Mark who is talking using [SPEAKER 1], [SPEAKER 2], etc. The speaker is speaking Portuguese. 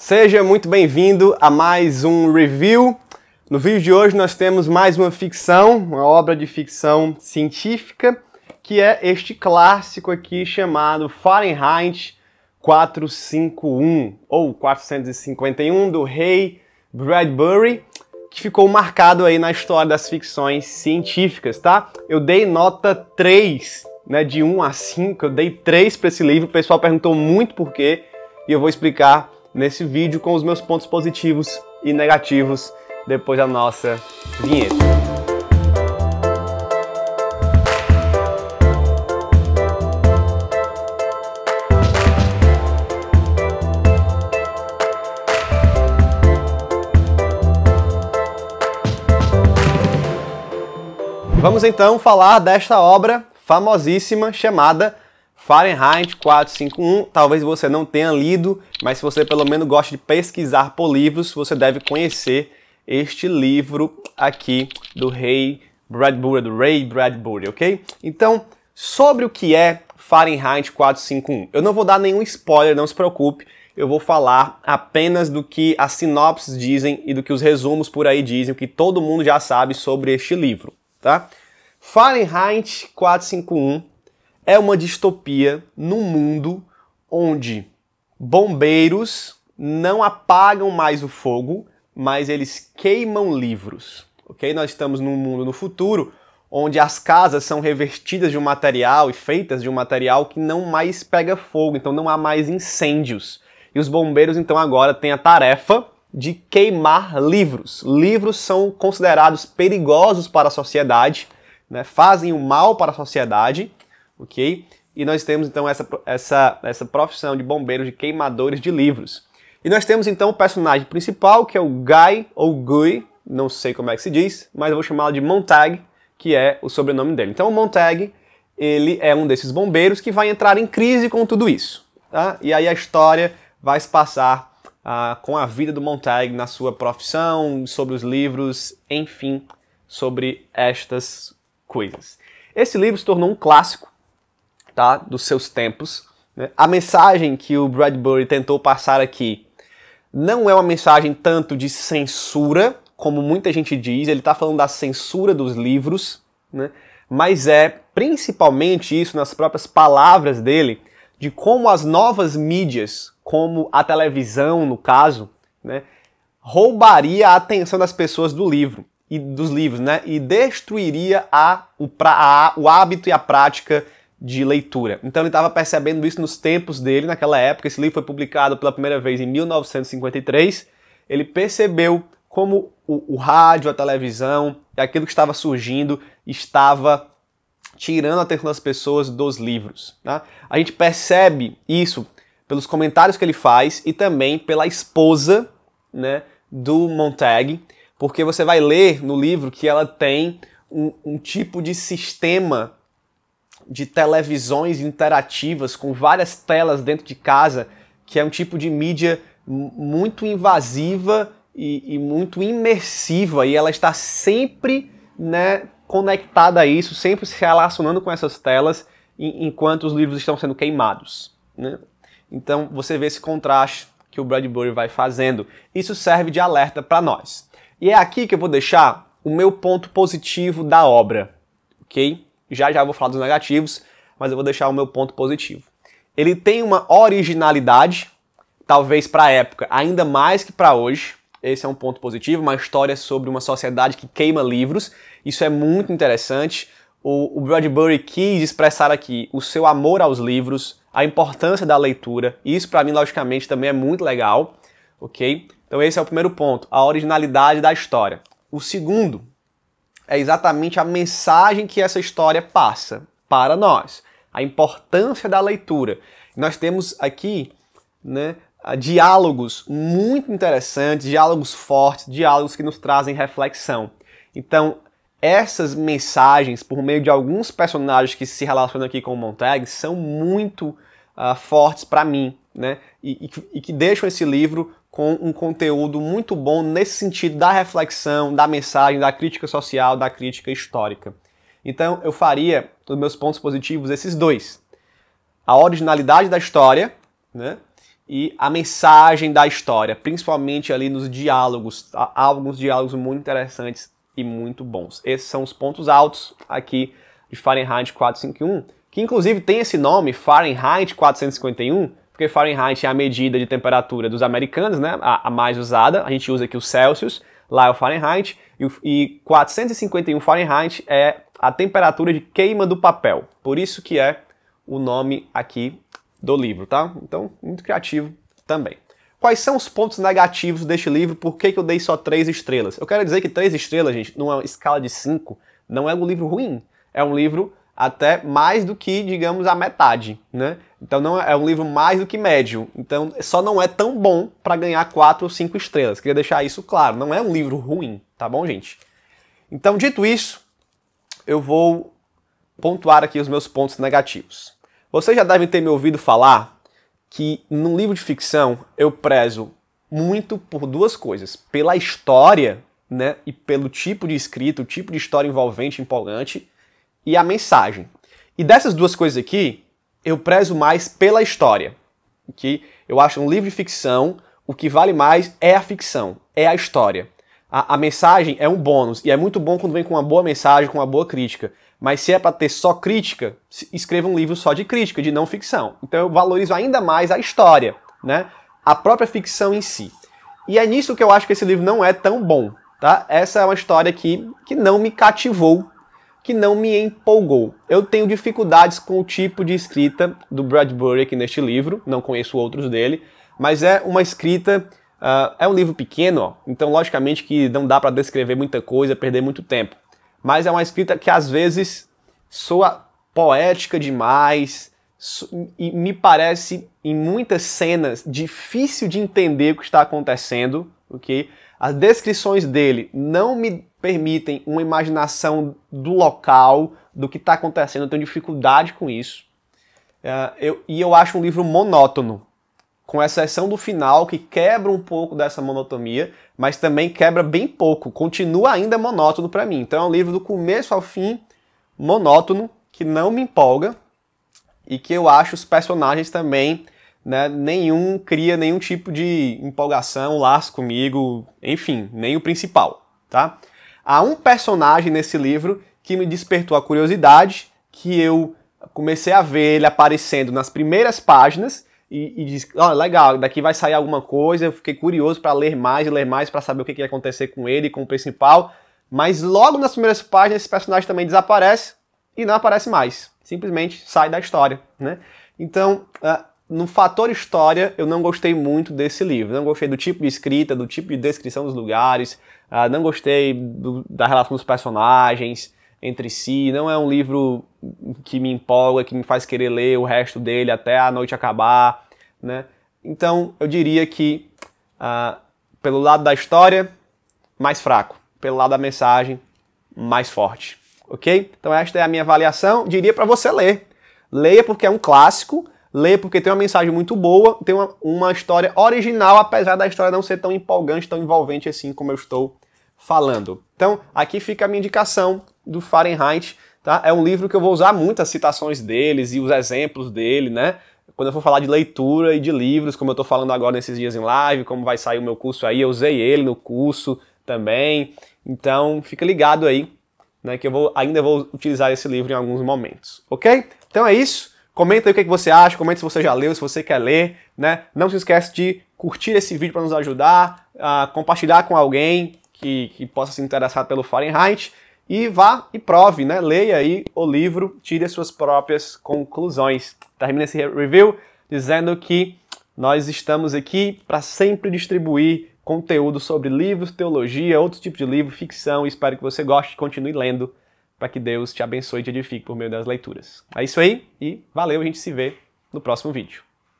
[SPEAKER 1] Seja muito bem-vindo a mais um review. No vídeo de hoje nós temos mais uma ficção, uma obra de ficção científica, que é este clássico aqui chamado Fahrenheit 451 ou 451 do Rei Bradbury, que ficou marcado aí na história das ficções científicas, tá? Eu dei nota 3, né, de 1 a 5, eu dei 3 para esse livro. O pessoal perguntou muito por quê, e eu vou explicar nesse vídeo com os meus pontos positivos e negativos depois da nossa vinheta. Vamos então falar desta obra famosíssima chamada Fahrenheit 451, talvez você não tenha lido, mas se você pelo menos gosta de pesquisar por livros, você deve conhecer este livro aqui do rei Bradbury, do Ray Bradbury, ok? Então, sobre o que é Fahrenheit 451, eu não vou dar nenhum spoiler, não se preocupe, eu vou falar apenas do que as sinopses dizem e do que os resumos por aí dizem, o que todo mundo já sabe sobre este livro, tá? Fahrenheit 451 é uma distopia num mundo onde bombeiros não apagam mais o fogo, mas eles queimam livros. Ok? Nós estamos num mundo no futuro onde as casas são revestidas de um material e feitas de um material que não mais pega fogo, então não há mais incêndios. E os bombeiros então agora têm a tarefa de queimar livros. Livros são considerados perigosos para a sociedade, né? fazem o mal para a sociedade ok? E nós temos então essa, essa, essa profissão de bombeiros, de queimadores de livros. E nós temos então o personagem principal, que é o Guy ou Guy, não sei como é que se diz, mas eu vou chamá-lo de Montag, que é o sobrenome dele. Então o Montag, ele é um desses bombeiros que vai entrar em crise com tudo isso. Tá? E aí a história vai se passar ah, com a vida do Montag na sua profissão, sobre os livros, enfim, sobre estas coisas. Esse livro se tornou um clássico tá, dos seus tempos. Né? A mensagem que o Bradbury tentou passar aqui não é uma mensagem tanto de censura, como muita gente diz, ele está falando da censura dos livros, né? mas é principalmente isso nas próprias palavras dele, de como as novas mídias, como a televisão no caso, né? roubaria a atenção das pessoas do livro e dos livros, né? E destruiria a, o, pra, a, o hábito e a prática de leitura. Então ele estava percebendo isso nos tempos dele, naquela época. Esse livro foi publicado pela primeira vez em 1953. Ele percebeu como o, o rádio, a televisão e aquilo que estava surgindo estava tirando a atenção das pessoas dos livros. Tá? A gente percebe isso pelos comentários que ele faz e também pela esposa né, do Montag, porque você vai ler no livro que ela tem um, um tipo de sistema de televisões interativas com várias telas dentro de casa, que é um tipo de mídia muito invasiva e, e, muito imersiva, e ela está sempre né, conectada a isso, sempre se relacionando com essas telas, enquanto os livros estão sendo queimados. Né? Então você vê esse contraste que o Bradbury vai fazendo. Isso serve de alerta para nós. E é aqui que eu vou deixar o meu ponto positivo da obra, ok? Já já vou falar dos negativos, mas eu vou deixar o meu ponto positivo. Ele tem uma originalidade, talvez para a época, ainda mais que para hoje. Esse é um ponto positivo, uma história sobre uma sociedade que queima livros. Isso é muito interessante. O, o Bradbury quis expressar aqui o seu amor aos livros, a importância da leitura. Isso para mim logicamente também é muito legal, OK? Então esse é o primeiro ponto, a originalidade da história. O segundo é exatamente a mensagem que essa história passa para nós, a importância da leitura. Nós temos aqui né, ah, diálogos muito interessantes, diálogos fortes, diálogos que nos trazem reflexão. Então, essas mensagens, por meio de alguns personagens que se relacionam aqui com o Montag, são muito uh, fortes para mim né? E, e, e que deixam esse livro com um conteúdo muito bom nesse sentido da reflexão, da mensagem, da crítica social, da crítica histórica. Então eu faria, dos meus pontos positivos, esses dois: a originalidade da história, né? E a mensagem da história, principalmente ali nos diálogos. Há alguns diálogos muito interessantes e muito bons. Esses são os pontos altos aqui de Fahrenheit 451, que inclusive tem esse nome, Fahrenheit 451, porque Fahrenheit é a medida de temperatura dos americanos, né? A, a mais usada. A gente usa aqui o Celsius, lá é o Fahrenheit. E, e 451 Fahrenheit é a temperatura de queima do papel. Por isso que é o nome aqui do livro, tá? Então, muito criativo também. Quais são os pontos negativos deste livro? Por que, que eu dei só três estrelas? Eu quero dizer que três estrelas, gente, numa escala de cinco, não é um livro ruim. É um livro até mais do que, digamos, a metade, né? Então não é, é um livro mais do que médio. Então só não é tão bom para ganhar quatro ou cinco estrelas. Queria deixar isso claro. Não é um livro ruim, tá bom, gente? Então dito isso, eu vou pontuar aqui os meus pontos negativos. Vocês já devem ter me ouvido falar que num livro de ficção eu prezo muito por duas coisas: pela história, né, e pelo tipo de escrito, o tipo de história envolvente, empolgante, e a mensagem. E dessas duas coisas aqui, eu prezo mais pela história. Que eu acho um livro de ficção, o que vale mais é a ficção, é a história. A, a mensagem é um bônus, e é muito bom quando vem com uma boa mensagem, com uma boa crítica. Mas se é para ter só crítica, escreva um livro só de crítica, de não ficção. Então eu valorizo ainda mais a história, né? A própria ficção em si. E é nisso que eu acho que esse livro não é tão bom, tá? Essa é uma história que, que não me cativou que não me empolgou. Eu tenho dificuldades com o tipo de escrita do Bradbury aqui neste livro, não conheço outros dele, mas é uma escrita. Uh, é um livro pequeno, ó, então logicamente que não dá para descrever muita coisa, perder muito tempo. Mas é uma escrita que às vezes soa poética demais so, e me parece em muitas cenas difícil de entender o que está acontecendo, ok? As descrições dele não me permitem uma imaginação do local, do que está acontecendo. Eu tenho dificuldade com isso. Uh, eu, e eu acho um livro monótono, com exceção do final, que quebra um pouco dessa monotonia, mas também quebra bem pouco, continua ainda monótono para mim. Então é um livro do começo ao fim, monótono, que não me empolga e que eu acho os personagens também. Né, nenhum cria nenhum tipo de empolgação, laço comigo, enfim, nem o principal, tá? Há um personagem nesse livro que me despertou a curiosidade, que eu comecei a ver ele aparecendo nas primeiras páginas e, e disse, oh, legal, daqui vai sair alguma coisa. Eu fiquei curioso para ler mais e ler mais para saber o que, que ia acontecer com ele, com o principal. Mas logo nas primeiras páginas esse personagem também desaparece e não aparece mais. Simplesmente sai da história, né? Então, ah, no fator história, eu não gostei muito desse livro. Não gostei do tipo de escrita, do tipo de descrição dos lugares, uh, não gostei do, da relação dos personagens entre si. Não é um livro que me empolga, que me faz querer ler o resto dele até a noite acabar, né? Então, eu diria que, uh, pelo lado da história, mais fraco. Pelo lado da mensagem, mais forte. Ok? Então, esta é a minha avaliação. Diria para você ler. Leia porque é um clássico Lê porque tem uma mensagem muito boa, tem uma, uma história original, apesar da história não ser tão empolgante, tão envolvente assim como eu estou falando. Então, aqui fica a minha indicação do Fahrenheit, tá? É um livro que eu vou usar muitas citações deles e os exemplos dele, né? Quando eu for falar de leitura e de livros, como eu estou falando agora nesses dias em live, como vai sair o meu curso aí, eu usei ele no curso também. Então, fica ligado aí, né, que eu vou, ainda vou utilizar esse livro em alguns momentos, ok? Então é isso. Comenta aí o que, é que você acha, comenta se você já leu, se você quer ler, né? Não se esquece de curtir esse vídeo para nos ajudar, uh, compartilhar com alguém que, que possa se interessar pelo Fahrenheit e vá e prove, né? Leia aí o livro, tire as suas próprias conclusões. Termina esse review dizendo que nós estamos aqui para sempre distribuir conteúdo sobre livros, teologia, outros tipos de livro, ficção. Espero que você goste e continue lendo para que Deus te abençoe e te edifique por meio das leituras. É isso aí e valeu, a gente se vê no próximo vídeo.